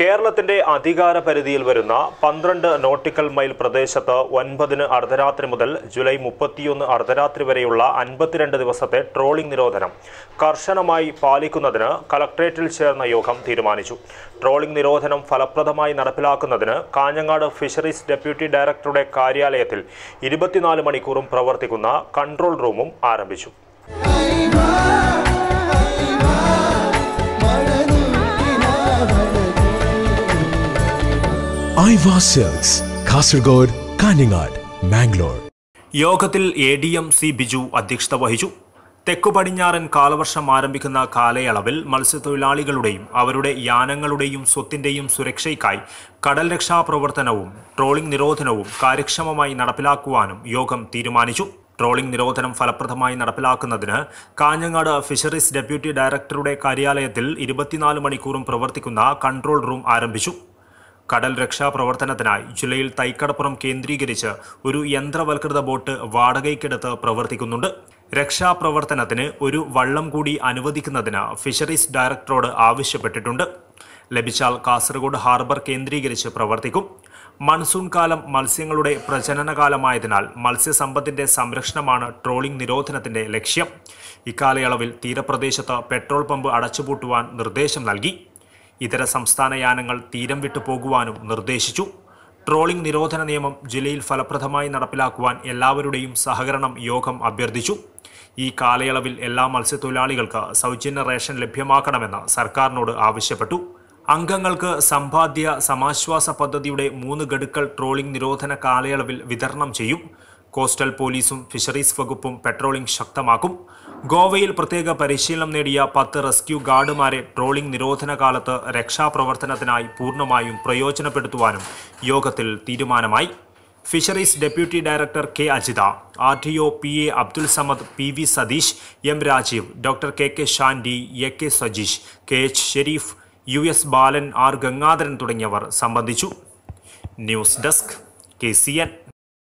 കേരളത്തിന്റെ അധികാര പരിധിയിൽ വരുന്ന പന്ത്രണ്ട് നോട്ടിക്കൽ മൈൽ പ്രദേശത്ത് ഒൻപതിന് അർദ്ധരാത്രി മുതൽ ജൂലൈ മുപ്പത്തിയൊന്ന് അർദ്ധരാത്രി വരെയുള്ള അൻപത്തിരണ്ട് ദിവസത്തെ ട്രോളിംഗ് നിരോധനം കർശനമായി പാലിക്കുന്നതിന് കളക്ട്രേറ്റിൽ ചേർന്ന യോഗം തീരുമാനിച്ചു ട്രോളിംഗ് നിരോധനം ഫലപ്രദമായി നടപ്പിലാക്കുന്നതിന് കാഞ്ഞങ്ങാട് ഫിഷറീസ് ഡെപ്യൂട്ടി ഡയറക്ടറുടെ കാര്യാലയത്തിൽ ഇരുപത്തിനാല് മണിക്കൂറും പ്രവർത്തിക്കുന്ന കൺട്രോൾ റൂമും ആരംഭിച്ചു ഐവാ സിൽക്സ് കാസർഗോഡ് കാഞ്ഞങ്ങാട് മാംഗ്ലൂർ യോഗത്തിൽ A D M C Biju അധ്യക്ഷത വഹിച്ചു തെക്കു പടിഞ്ഞാറൻ കാലവർഷം ആരംഭിക്കുന്ന കാലയളവിൽ മത്സ്യത്തൊഴിലാളികളുടെയും അവരുടെ യാനങ്ങളുടെയും സ്വത്തിന്റെയും സുരക്ഷയ്ക്കായി കടൽ രക്ഷാ പ്രവർത്തനവും ട്രോളിംഗ് നിരോധനവും കാര്യക്ഷമമായി നടപ്പിലാക്കുവാനും യോഗം തീരുമാനിച്ചു ട്രോളിംഗ് നിരോധനം ഫലപ്രദമായി നടപ്പിലാക്കുന്നതിന് കാഞ്ഞങ്ങാട് ഫിഷറീസ് ഡെപ്യൂട്ടി ഡയറക്ടറുടെ കാര്യാലയത്തിൽ ഇരുപത്തിനാല് മണിക്കൂറും പ്രവർത്തിക്കുന്ന കൺട്രോൾ റൂം ആരംഭിച്ചു കടൽ രക്ഷാപ്രവർത്തനത്തിനായി ജില്ലയിൽ തൈക്കടപ്പുറം കേന്ദ്രീകരിച്ച് ഒരു യന്ത്രവൽകൃത ബോട്ട് വാടകയ്ക്കെടുത്ത് പ്രവർത്തിക്കുന്നുണ്ട് രക്ഷാപ്രവർത്തനത്തിന് ഒരു വള്ളം കൂടി അനുവദിക്കുന്നതിന് ഫിഷറീസ് ഡയറക്ടറോട് ആവശ്യപ്പെട്ടിട്ടുണ്ട് ലഭിച്ചാൽ കാസർഗോഡ് ഹാർബർ കേന്ദ്രീകരിച്ച് പ്രവർത്തിക്കും മൺസൂൺ കാലം മത്സ്യങ്ങളുടെ പ്രജനനകാലമായതിനാൽ മത്സ്യസമ്പത്തിന്റെ സംരക്ഷണമാണ് ട്രോളിംഗ് നിരോധനത്തിന്റെ ലക്ഷ്യം ഇക്കാലയളവിൽ തീരപ്രദേശത്ത് പെട്രോൾ പമ്പ് അടച്ചുപൂട്ടുവാൻ നിർദ്ദേശം നൽകി ഇതര സംസ്ഥാന യാനങ്ങൾ തീരം വിട്ടു പോകുവാനും നിർദ്ദേശിച്ചു ട്രോളിംഗ് നിരോധന നിയമം ജില്ലയിൽ ഫലപ്രദമായി നടപ്പിലാക്കുവാൻ എല്ലാവരുടെയും സഹകരണം യോഗം അഭ്യർത്ഥിച്ചു ഈ കാലയളവിൽ എല്ലാ മത്സ്യത്തൊഴിലാളികൾക്ക് സൗജന്യ റേഷൻ ലഭ്യമാക്കണമെന്ന് സർക്കാരിനോട് ആവശ്യപ്പെട്ടു അംഗങ്ങൾക്ക് സമ്പാദ്യ സമാശ്വാസ പദ്ധതിയുടെ മൂന്ന് ഗഡുക്കൾ ട്രോളിംഗ് നിരോധന കാലയളവിൽ വിതരണം ചെയ്യും കോസ്റ്റൽ പോലീസും ഫിഷറീസ് വകുപ്പും പെട്രോളിംഗ് ശക്തമാക്കും ഗോവയിൽ പ്രത്യേക പരിശീലനം നേടിയ പത്ത് റെസ്ക്യൂ ഗാർഡുമാരെ ട്രോളിംഗ് നിരോധന കാലത്ത് രക്ഷാപ്രവർത്തനത്തിനായി പൂർണ്ണമായും പ്രയോജനപ്പെടുത്തുവാനും യോഗത്തിൽ തീരുമാനമായി fisheries deputy director K Ajitha R T O P A Abdul Samad P V Satheesh M Rajeev doctor K K Shandy A K Sajeesh K H Sharif U S Balan R Gangadharan തുടങ്ങിയവർ സംബന്ധിച്ചു news desk K C N